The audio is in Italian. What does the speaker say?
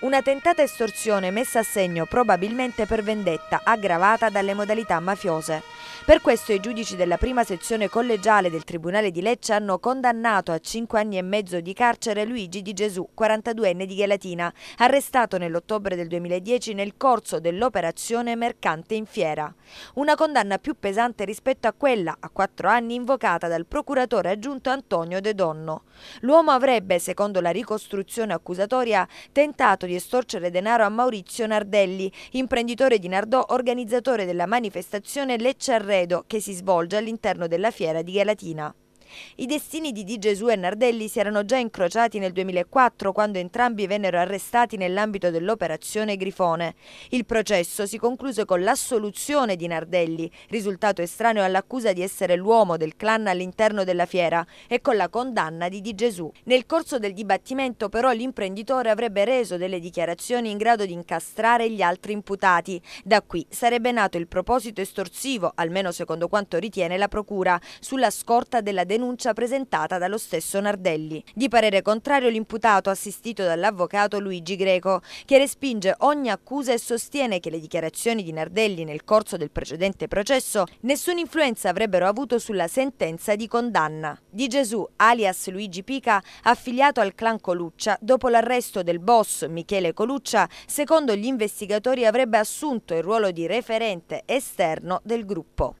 Una tentata estorsione messa a segno probabilmente per vendetta, aggravata dalle modalità mafiose. Per questo i giudici della prima sezione collegiale del Tribunale di Lecce hanno condannato a 5 anni e mezzo di carcere Luigi Di Gesù, 42enne di Gelatina, arrestato nell'ottobre del 2010 nel corso dell'operazione Mercante in Fiera. Una condanna più pesante rispetto a quella, a 4 anni, invocata dal procuratore aggiunto Antonio De Donno. L'uomo avrebbe, secondo la ricostruzione accusatoria, tentato di di estorcere denaro a Maurizio Nardelli, imprenditore di Nardò, organizzatore della manifestazione Lecce Arredo, che si svolge all'interno della fiera di Galatina. I destini di Di Gesù e Nardelli si erano già incrociati nel 2004 quando entrambi vennero arrestati nell'ambito dell'operazione Grifone. Il processo si concluse con l'assoluzione di Nardelli, risultato estraneo all'accusa di essere l'uomo del clan all'interno della fiera e con la condanna di Di Gesù. Nel corso del dibattimento però l'imprenditore avrebbe reso delle dichiarazioni in grado di incastrare gli altri imputati. Da qui sarebbe nato il proposito estorsivo, almeno secondo quanto ritiene la procura, sulla scorta della denuncia denuncia presentata dallo stesso Nardelli. Di parere contrario l'imputato assistito dall'avvocato Luigi Greco, che respinge ogni accusa e sostiene che le dichiarazioni di Nardelli nel corso del precedente processo nessuna influenza avrebbero avuto sulla sentenza di condanna. Di Gesù, alias Luigi Pica, affiliato al clan Coluccia, dopo l'arresto del boss Michele Coluccia, secondo gli investigatori avrebbe assunto il ruolo di referente esterno del gruppo.